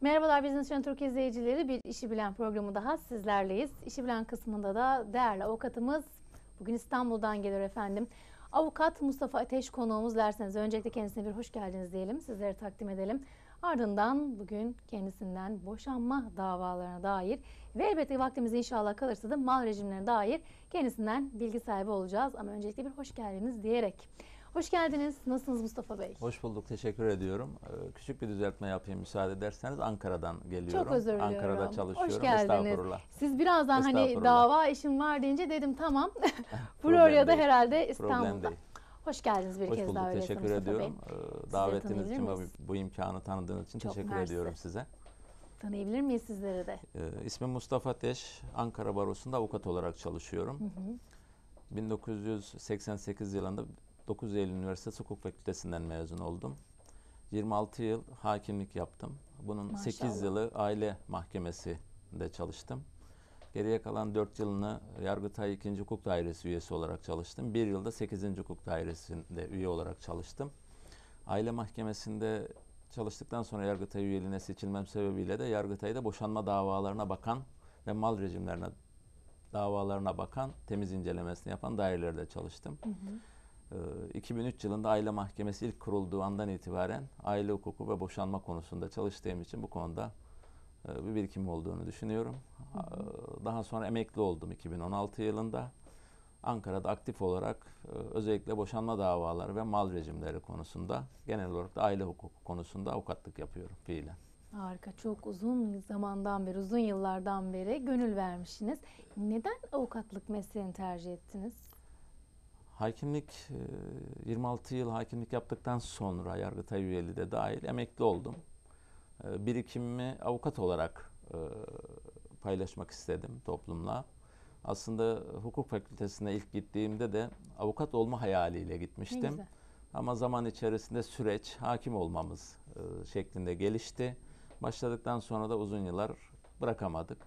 Merhabalar Business Yön Türk izleyicileri. Bir İşi Bilen programı daha sizlerleyiz. İşi Bilen kısmında da değerli avukatımız bugün İstanbul'dan gelir efendim. Avukat Mustafa Ateş konuğumuz derseniz öncelikle kendisine bir hoş geldiniz diyelim. Sizlere takdim edelim. Ardından bugün kendisinden boşanma davalarına dair ve elbette vaktimiz inşallah kalırsa da mal rejimlerine dair kendisinden bilgi sahibi olacağız. Ama öncelikle bir hoş geldiniz diyerek Hoş geldiniz. Nasılsınız Mustafa Bey? Hoş bulduk. Teşekkür ediyorum. Ee, küçük bir düzeltme yapayım müsaade ederseniz. Ankara'dan geliyorum. Çok özür diliyorum. Ankara'da çalışıyorum. Hoş geldiniz. Siz birazdan hani dava işim var deyince dedim tamam. Buraya da herhalde İstanbul'da. Hoş geldiniz bir Hoş kez bulduk. daha. Hoş bulduk. Teşekkür ediyorum. Ee, davetiniz için ve bu imkanı tanıdığınız için Çok teşekkür mersi. ediyorum size. Tanıyabilir miyiz sizleri de? Ee, ismim Mustafa Teş. Ankara Barosu'nda avukat olarak çalışıyorum. Hı hı. 1988 yılında 9 Eylül Üniversitesi Hukuk Fakültesinden mezun oldum. 26 yıl hakimlik yaptım. Bunun Maşallah. 8 yılı aile mahkemesinde çalıştım. Geriye kalan 4 yılını Yargıtay 2. Hukuk Dairesi üyesi olarak çalıştım. 1 yılda 8. Hukuk Dairesi'nde üye olarak çalıştım. Aile mahkemesinde çalıştıktan sonra Yargıtay üyeliğine seçilmem sebebiyle de Yargıtay'da boşanma davalarına bakan ve mal rejimlerine davalarına bakan temiz incelemesini yapan dairelerde çalıştım. Hı hı. 2003 ee, yılında aile mahkemesi ilk kurulduğu andan itibaren aile hukuku ve boşanma konusunda çalıştığım için bu konuda e, bir birikim olduğunu düşünüyorum. Ee, daha sonra emekli oldum 2016 yılında. Ankara'da aktif olarak e, özellikle boşanma davaları ve mal rejimleri konusunda genel olarak da aile hukuku konusunda avukatlık yapıyorum fiilen. Harika. Çok uzun zamandan beri, uzun yıllardan beri gönül vermişsiniz. Neden avukatlık mesleğini tercih ettiniz? Hakimlik 26 yıl hakimlik yaptıktan sonra Yargıtay üyeliği de dahil emekli oldum. Birikimimi avukat olarak paylaşmak istedim toplumla. Aslında hukuk fakültesine ilk gittiğimde de avukat olma hayaliyle gitmiştim. Ama zaman içerisinde süreç hakim olmamız şeklinde gelişti. Başladıktan sonra da uzun yıllar bırakamadık.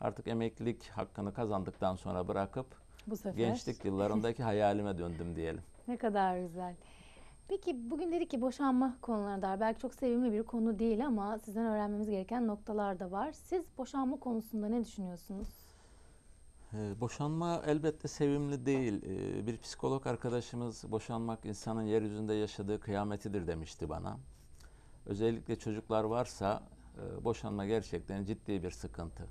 Artık emeklilik hakkını kazandıktan sonra bırakıp bu sefer. Gençlik yıllarındaki hayalime döndüm diyelim. Ne kadar güzel. Peki bugün dedik ki boşanma konuları da belki çok sevimli bir konu değil ama sizden öğrenmemiz gereken noktalar da var. Siz boşanma konusunda ne düşünüyorsunuz? Ee, boşanma elbette sevimli değil. Ee, bir psikolog arkadaşımız boşanmak insanın yeryüzünde yaşadığı kıyametidir demişti bana. Özellikle çocuklar varsa e, boşanma gerçekten ciddi bir sıkıntı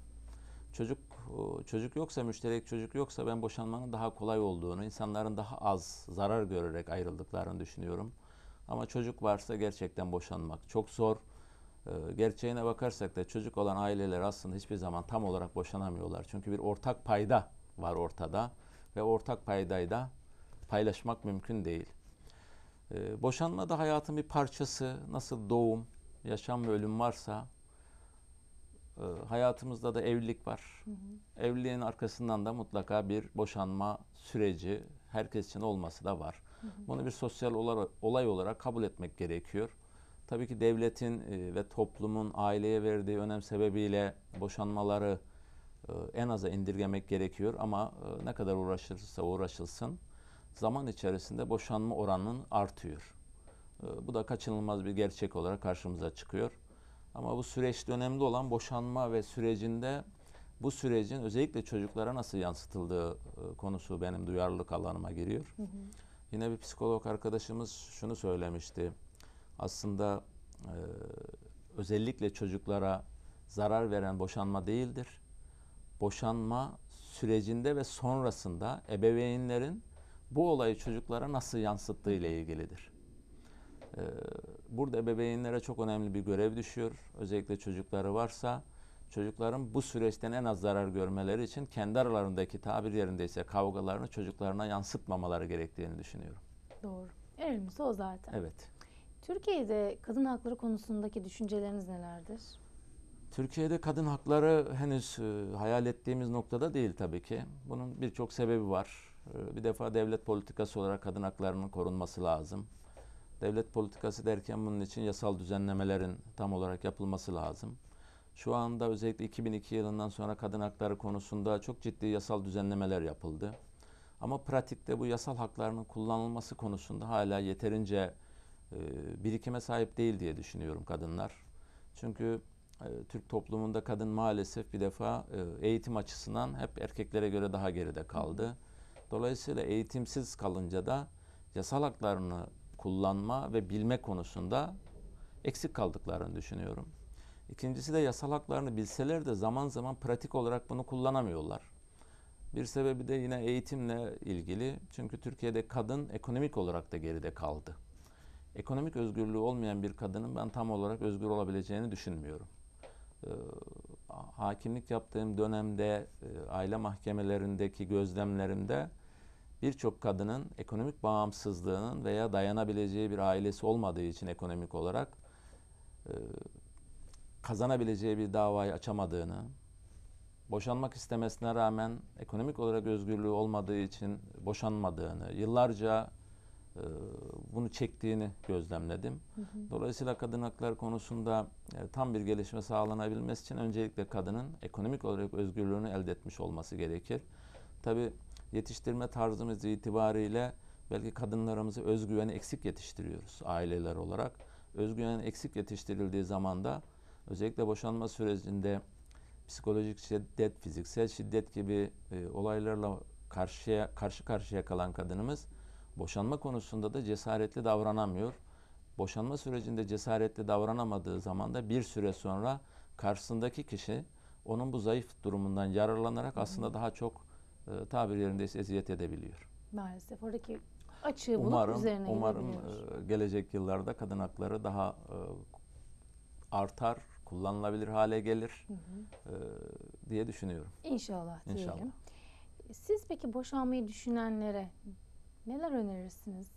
çocuk e, çocuk yoksa müşterek çocuk yoksa ben boşanmanın daha kolay olduğunu, insanların daha az zarar görerek ayrıldıklarını düşünüyorum. Ama çocuk varsa gerçekten boşanmak çok zor. E, gerçeğine bakarsak da çocuk olan aileler aslında hiçbir zaman tam olarak boşanamıyorlar. Çünkü bir ortak payda var ortada ve ortak paydayı da paylaşmak mümkün değil. E, boşanma da hayatın bir parçası. Nasıl doğum, yaşam ve ölüm varsa ee, hayatımızda da evlilik var. Hı hı. Evliliğin arkasından da mutlaka bir boşanma süreci herkes için olması da var. Hı hı. Bunu bir sosyal olay olarak kabul etmek gerekiyor. Tabii ki devletin e, ve toplumun aileye verdiği önem sebebiyle boşanmaları e, en aza indirgemek gerekiyor ama e, ne kadar uğraşılırsa uğraşılsın zaman içerisinde boşanma oranının artıyor. bu da kaçınılmaz bir gerçek olarak karşımıza çıkıyor. Ama bu süreçte önemli olan boşanma ve sürecinde bu sürecin özellikle çocuklara nasıl yansıtıldığı e, konusu benim duyarlılık alanıma giriyor. Hı hı. Yine bir psikolog arkadaşımız şunu söylemişti. Aslında e, özellikle çocuklara zarar veren boşanma değildir. Boşanma sürecinde ve sonrasında ebeveynlerin bu olayı çocuklara nasıl yansıttığı ile ilgilidir. E, burada ebeveynlere çok önemli bir görev düşüyor. Özellikle çocukları varsa çocukların bu süreçten en az zarar görmeleri için kendi aralarındaki tabir yerindeyse kavgalarını çocuklarına yansıtmamaları gerektiğini düşünüyorum. Doğru. En önemlisi o zaten. Evet. Türkiye'de kadın hakları konusundaki düşünceleriniz nelerdir? Türkiye'de kadın hakları henüz e, hayal ettiğimiz noktada değil tabii ki. Bunun birçok sebebi var. E, bir defa devlet politikası olarak kadın haklarının korunması lazım. Devlet politikası derken bunun için yasal düzenlemelerin tam olarak yapılması lazım. Şu anda özellikle 2002 yılından sonra kadın hakları konusunda çok ciddi yasal düzenlemeler yapıldı. Ama pratikte bu yasal haklarının kullanılması konusunda hala yeterince e, birikime sahip değil diye düşünüyorum kadınlar. Çünkü e, Türk toplumunda kadın maalesef bir defa e, eğitim açısından hep erkeklere göre daha geride kaldı. Dolayısıyla eğitimsiz kalınca da yasal haklarını kullanma ve bilme konusunda eksik kaldıklarını düşünüyorum. İkincisi de yasal haklarını bilseler de zaman zaman pratik olarak bunu kullanamıyorlar. Bir sebebi de yine eğitimle ilgili. Çünkü Türkiye'de kadın ekonomik olarak da geride kaldı. Ekonomik özgürlüğü olmayan bir kadının ben tam olarak özgür olabileceğini düşünmüyorum. E, hakimlik yaptığım dönemde e, aile mahkemelerindeki gözlemlerimde birçok kadının ekonomik bağımsızlığının veya dayanabileceği bir ailesi olmadığı için ekonomik olarak e, kazanabileceği bir davayı açamadığını, boşanmak istemesine rağmen ekonomik olarak özgürlüğü olmadığı için boşanmadığını, yıllarca e, bunu çektiğini gözlemledim. Hı hı. Dolayısıyla kadın hakları konusunda e, tam bir gelişme sağlanabilmesi için öncelikle kadının ekonomik olarak özgürlüğünü elde etmiş olması gerekir. Tabii yetiştirme tarzımız itibariyle belki kadınlarımızı özgüveni eksik yetiştiriyoruz aileler olarak. Özgüven eksik yetiştirildiği zaman da özellikle boşanma sürecinde psikolojik şiddet, fiziksel şiddet gibi e, olaylarla karşıya karşı karşıya kalan kadınımız boşanma konusunda da cesaretli davranamıyor. Boşanma sürecinde cesaretli davranamadığı zaman da bir süre sonra karşısındaki kişi onun bu zayıf durumundan yararlanarak aslında daha çok e, tabiri yerindeyse eziyet edebiliyor. Maalesef oradaki açığı bulup umarım, üzerine Umarım e, gelecek yıllarda kadın hakları daha e, artar, kullanılabilir hale gelir hı hı. E, diye düşünüyorum. İnşallah diyelim. İnşallah. Siz peki boşanmayı düşünenlere neler önerirsiniz?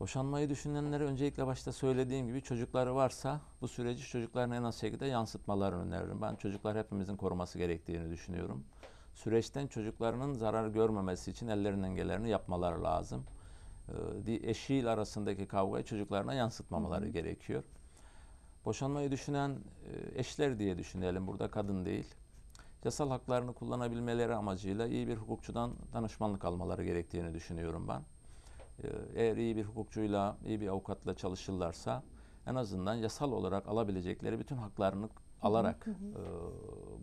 Boşanmayı düşünenlere öncelikle başta söylediğim gibi çocukları varsa bu süreci çocuklarına en az şekilde yansıtmalarını öneririm. Ben çocuklar hepimizin koruması gerektiğini düşünüyorum süreçten çocuklarının zarar görmemesi için ellerinden geleni yapmaları lazım. E, eşiyle arasındaki kavgayı çocuklarına yansıtmamaları Hı. gerekiyor. Boşanmayı düşünen e, eşler diye düşünelim burada kadın değil. Yasal haklarını kullanabilmeleri amacıyla iyi bir hukukçudan danışmanlık almaları gerektiğini düşünüyorum ben. Ee, eğer iyi bir hukukçuyla, iyi bir avukatla çalışırlarsa en azından yasal olarak alabilecekleri bütün haklarını alarak E,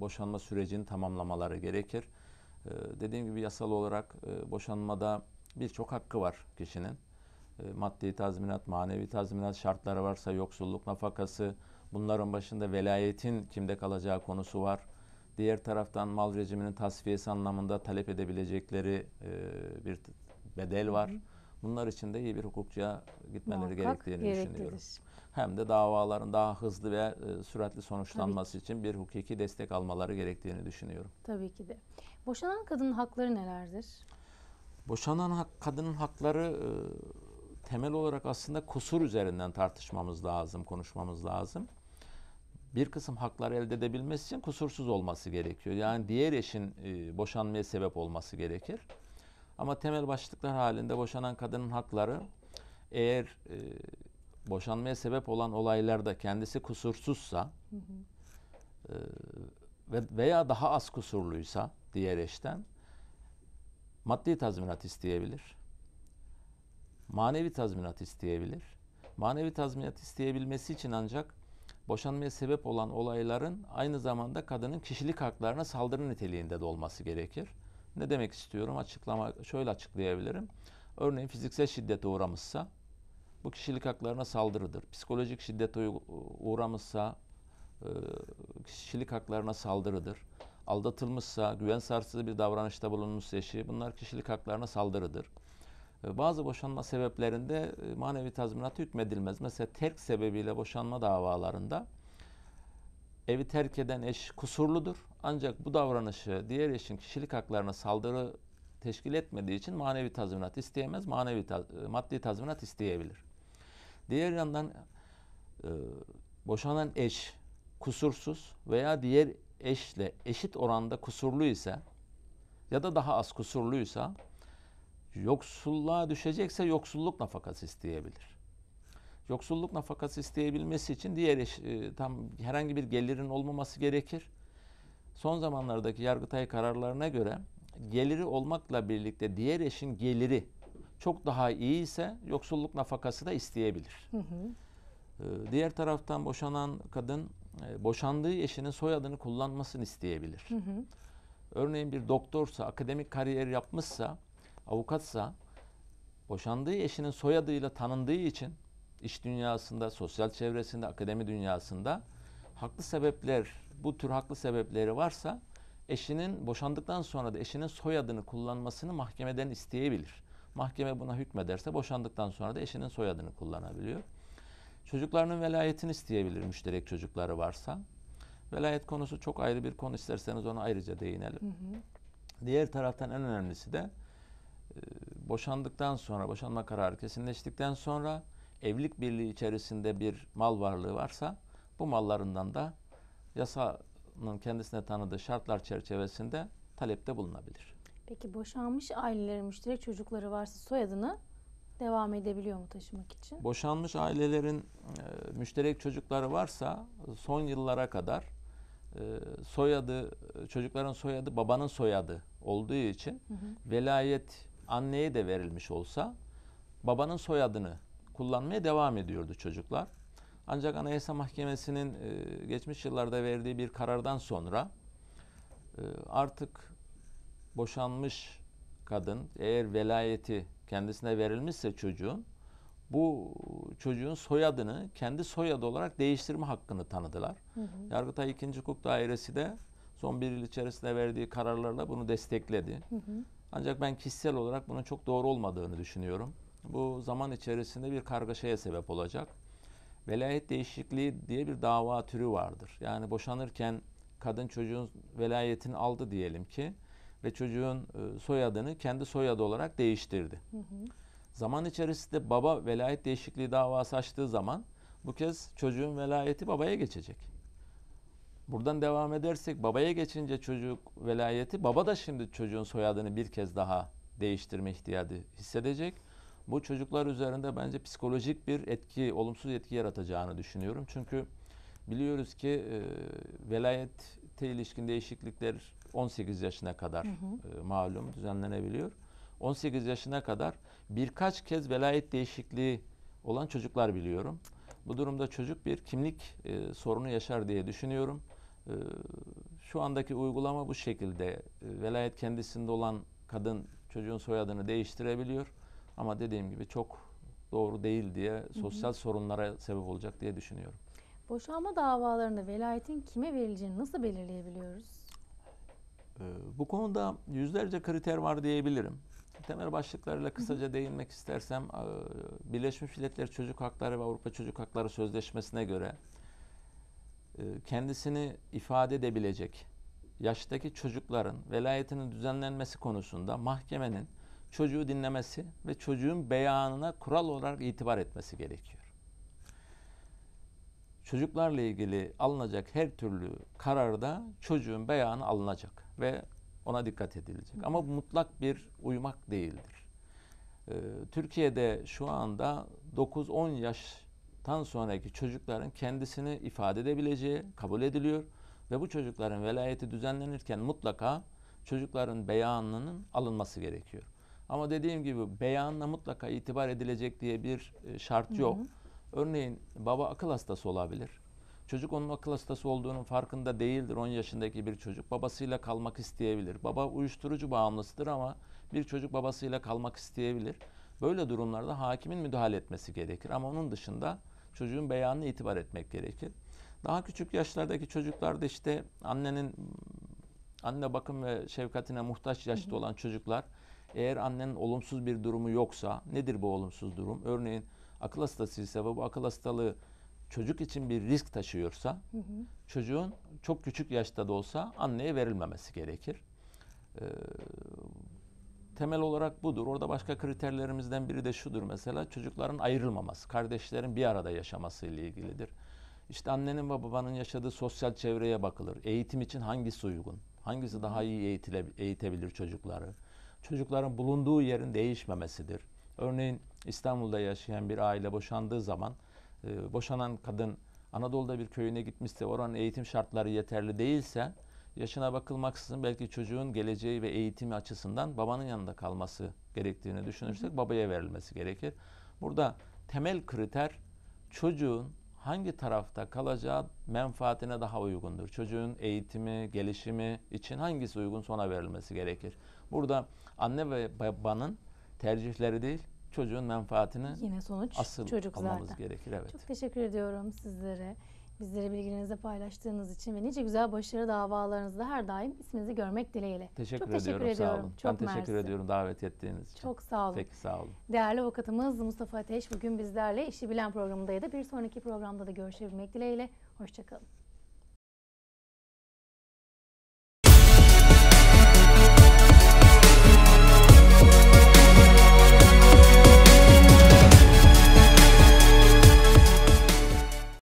boşanma sürecini tamamlamaları gerekir. E, dediğim gibi yasal olarak e, boşanmada birçok hakkı var kişinin. E, maddi tazminat, manevi tazminat şartları varsa yoksulluk nafakası, bunların başında velayetin kimde kalacağı konusu var. Diğer taraftan mal rejiminin tasfiyesi anlamında talep edebilecekleri e, bir bedel var. Hı hı. Bunlar için de iyi bir hukukçuya gitmeleri Muhakkak gerektiğini gereklidir. düşünüyorum. Hem de davaların daha hızlı ve e, süratli sonuçlanması Tabii. için bir hukuki destek almaları gerektiğini düşünüyorum. Tabii ki de. Boşanan kadının hakları nelerdir? Boşanan hak, kadının hakları e, temel olarak aslında kusur üzerinden tartışmamız lazım, konuşmamız lazım bir kısım hakları elde edebilmesi için kusursuz olması gerekiyor. Yani diğer eşin e, boşanmaya sebep olması gerekir. Ama temel başlıklar halinde boşanan kadının hakları eğer e, boşanmaya sebep olan olaylarda kendisi kusursuzsa E, veya daha az kusurluysa diğer eşten maddi tazminat isteyebilir. Manevi tazminat isteyebilir. Manevi tazminat isteyebilmesi için ancak boşanmaya sebep olan olayların aynı zamanda kadının kişilik haklarına saldırı niteliğinde de olması gerekir. Ne demek istiyorum? Açıklama şöyle açıklayabilirim. Örneğin fiziksel şiddete uğramışsa bu kişilik haklarına saldırıdır. Psikolojik şiddete uğramışsa e, kişilik haklarına saldırıdır. Aldatılmışsa, güven sarsıcı bir davranışta bulunmuş eşi bunlar kişilik haklarına saldırıdır. E, bazı boşanma sebeplerinde e, manevi tazminat hükmedilmez. Mesela terk sebebiyle boşanma davalarında evi terk eden eş kusurludur. Ancak bu davranışı diğer eşin kişilik haklarına saldırı teşkil etmediği için manevi tazminat isteyemez, manevi taz, e, maddi tazminat isteyebilir. Diğer yandan e, boşanan eş kusursuz veya diğer eşle eşit oranda kusurlu ise ya da daha az kusurluysa yoksulluğa düşecekse yoksulluk nafakası isteyebilir. Yoksulluk nafakası isteyebilmesi için diğer eş, e, tam herhangi bir gelirin olmaması gerekir. Son zamanlardaki Yargıtay kararlarına göre geliri olmakla birlikte diğer eşin geliri çok daha iyi ise yoksulluk nafakası da isteyebilir. Hı hı. E, diğer taraftan boşanan kadın e, boşandığı eşinin soyadını kullanmasını isteyebilir. Hı hı. Örneğin bir doktorsa, akademik kariyer yapmışsa, avukatsa boşandığı eşinin soyadıyla tanındığı için iş dünyasında, sosyal çevresinde, akademi dünyasında haklı sebepler, bu tür haklı sebepleri varsa eşinin boşandıktan sonra da eşinin soyadını kullanmasını mahkemeden isteyebilir. Mahkeme buna hükmederse boşandıktan sonra da eşinin soyadını kullanabiliyor. Çocuklarının velayetini isteyebilir müşterek çocukları varsa. Velayet konusu çok ayrı bir konu isterseniz ona ayrıca değinelim. Hı hı. Diğer taraftan en önemlisi de e, boşandıktan sonra, boşanma kararı kesinleştikten sonra evlilik birliği içerisinde bir mal varlığı varsa bu mallarından da yasanın kendisine tanıdığı şartlar çerçevesinde talepte bulunabilir. Peki boşanmış ailelerin müşterek çocukları varsa soyadını devam edebiliyor mu taşımak için? Boşanmış ailelerin e, müşterek çocukları varsa son yıllara kadar e, soyadı çocukların soyadı babanın soyadı olduğu için hı hı. velayet anneye de verilmiş olsa babanın soyadını kullanmaya devam ediyordu çocuklar. Ancak Anayasa Mahkemesi'nin e, geçmiş yıllarda verdiği bir karardan sonra e, artık boşanmış kadın eğer velayeti kendisine verilmişse çocuğun bu çocuğun soyadını kendi soyadı olarak değiştirme hakkını tanıdılar. Hı hı. Yargıtay 2. Hukuk Dairesi de son bir yıl içerisinde verdiği kararlarla bunu destekledi. Hı hı. Ancak ben kişisel olarak bunun çok doğru olmadığını düşünüyorum. Bu zaman içerisinde bir kargaşaya sebep olacak. Velayet değişikliği diye bir dava türü vardır. Yani boşanırken kadın çocuğun velayetini aldı diyelim ki ve çocuğun e, soyadını kendi soyadı olarak değiştirdi. Hı hı. Zaman içerisinde baba velayet değişikliği davası açtığı zaman bu kez çocuğun velayeti babaya geçecek. Buradan devam edersek babaya geçince çocuk velayeti baba da şimdi çocuğun soyadını bir kez daha değiştirme ihtiyacı hissedecek. Bu çocuklar üzerinde bence psikolojik bir etki, olumsuz etki yaratacağını düşünüyorum. Çünkü biliyoruz ki e, velayete ilişkin değişiklikler 18 yaşına kadar hı hı. E, malum düzenlenebiliyor. 18 yaşına kadar birkaç kez velayet değişikliği olan çocuklar biliyorum. Bu durumda çocuk bir kimlik e, sorunu yaşar diye düşünüyorum. E, şu andaki uygulama bu şekilde. E, velayet kendisinde olan kadın çocuğun soyadını değiştirebiliyor. Ama dediğim gibi çok doğru değil diye sosyal hı hı. sorunlara sebep olacak diye düşünüyorum. Boşanma davalarında velayetin kime verileceğini nasıl belirleyebiliyoruz? Ee, bu konuda yüzlerce kriter var diyebilirim. Temel başlıklarıyla kısaca değinmek istersem e, Birleşmiş Milletler Çocuk Hakları ve Avrupa Çocuk Hakları Sözleşmesi'ne göre e, kendisini ifade edebilecek yaştaki çocukların velayetinin düzenlenmesi konusunda mahkemenin çocuğu dinlemesi ve çocuğun beyanına kural olarak itibar etmesi gerekiyor. Çocuklarla ilgili alınacak her türlü kararda çocuğun beyanı alınacak ve ona dikkat edilecek. Ama bu mutlak bir uymak değildir. Ee, Türkiye'de şu anda 9-10 yaştan sonraki çocukların kendisini ifade edebileceği kabul ediliyor ve bu çocukların velayeti düzenlenirken mutlaka çocukların beyanının alınması gerekiyor. Ama dediğim gibi beyanla mutlaka itibar edilecek diye bir e, şart yok. Hı hı. Örneğin baba akıl hastası olabilir. Çocuk onun akıl hastası olduğunun farkında değildir 10 yaşındaki bir çocuk. Babasıyla kalmak isteyebilir. Baba uyuşturucu bağımlısıdır ama bir çocuk babasıyla kalmak isteyebilir. Böyle durumlarda hakimin müdahale etmesi gerekir ama onun dışında çocuğun beyanına itibar etmek gerekir. Daha küçük yaşlardaki çocuklarda işte annenin anne bakım ve şefkatine muhtaç yaşta olan çocuklar eğer annenin olumsuz bir durumu yoksa nedir bu olumsuz durum? Örneğin akıl hastasıysa ve bu akıl hastalığı çocuk için bir risk taşıyorsa hı hı. çocuğun çok küçük yaşta da olsa anneye verilmemesi gerekir. Ee, temel olarak budur. Orada başka kriterlerimizden biri de şudur mesela çocukların ayrılmaması, kardeşlerin bir arada yaşaması ile ilgilidir. İşte annenin ve babanın yaşadığı sosyal çevreye bakılır. Eğitim için hangisi uygun? Hangisi daha iyi eğitile, eğitebilir çocukları? çocukların bulunduğu yerin değişmemesidir. Örneğin İstanbul'da yaşayan bir aile boşandığı zaman e, boşanan kadın Anadolu'da bir köyüne gitmişse oranın eğitim şartları yeterli değilse yaşına bakılmaksızın belki çocuğun geleceği ve eğitimi açısından babanın yanında kalması gerektiğini düşünürsek babaya verilmesi gerekir. Burada temel kriter çocuğun hangi tarafta kalacağı menfaatine daha uygundur. Çocuğun eğitimi, gelişimi için hangisi uygun sona verilmesi gerekir. Burada anne ve babanın tercihleri değil, çocuğun menfaatini Yine sonuç asıl çocuk almamız zaten. gerekir. Evet. Çok teşekkür ediyorum sizlere. Bizlere bilgilerinizi paylaştığınız için ve nice güzel başarı davalarınızda her daim isminizi görmek dileğiyle. Teşekkür Çok teşekkür ediyorum. ediyorum. Sağ olun. Çok ben teşekkür mersi. ediyorum davet ettiğiniz için. Çok sağ olun. Peki sağ olun. Değerli avukatımız Mustafa Ateş bugün bizlerle İşi Bilen programındaydı. Bir sonraki programda da görüşebilmek dileğiyle. Hoşçakalın.